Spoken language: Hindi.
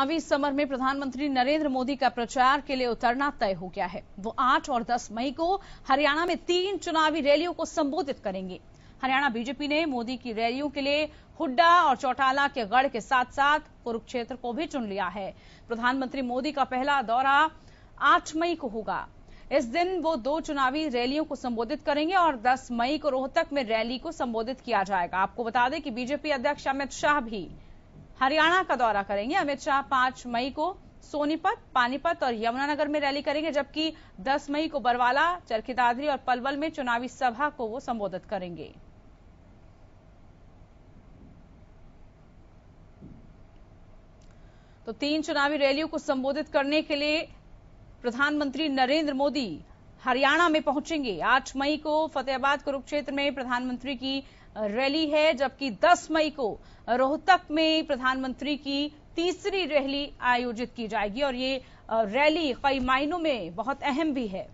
अभी इस समर में प्रधानमंत्री नरेंद्र मोदी का प्रचार के लिए उतरना तय हो गया है वो 8 और 10 मई को हरियाणा में तीन चुनावी रैलियों को संबोधित करेंगे हरियाणा बीजेपी ने मोदी की रैलियों के लिए हुड्डा और चौटाला के गढ़ के साथ साथ कुरुक्षेत्र को भी चुन लिया है प्रधानमंत्री मोदी का पहला दौरा आठ मई को होगा इस दिन वो दो चुनावी रैलियों को संबोधित करेंगे और 10 मई को रोहतक में रैली को संबोधित किया जाएगा आपको बता दें कि बीजेपी अध्यक्ष अमित शाह भी हरियाणा का दौरा करेंगे अमित शाह पांच मई को सोनीपत पानीपत और यमुनानगर में रैली करेंगे जबकि 10 मई को बरवाला चरखीदादरी और पलवल में चुनावी सभा को वो संबोधित करेंगे तो तीन चुनावी रैलियों को संबोधित करने के लिए प्रधानमंत्री नरेंद्र मोदी हरियाणा में पहुंचेंगे आठ मई को फतेहाबाद कुरुक्षेत्र में प्रधानमंत्री की रैली है जबकि 10 मई को रोहतक में प्रधानमंत्री की तीसरी रैली आयोजित की जाएगी और ये रैली कई मायनों में बहुत अहम भी है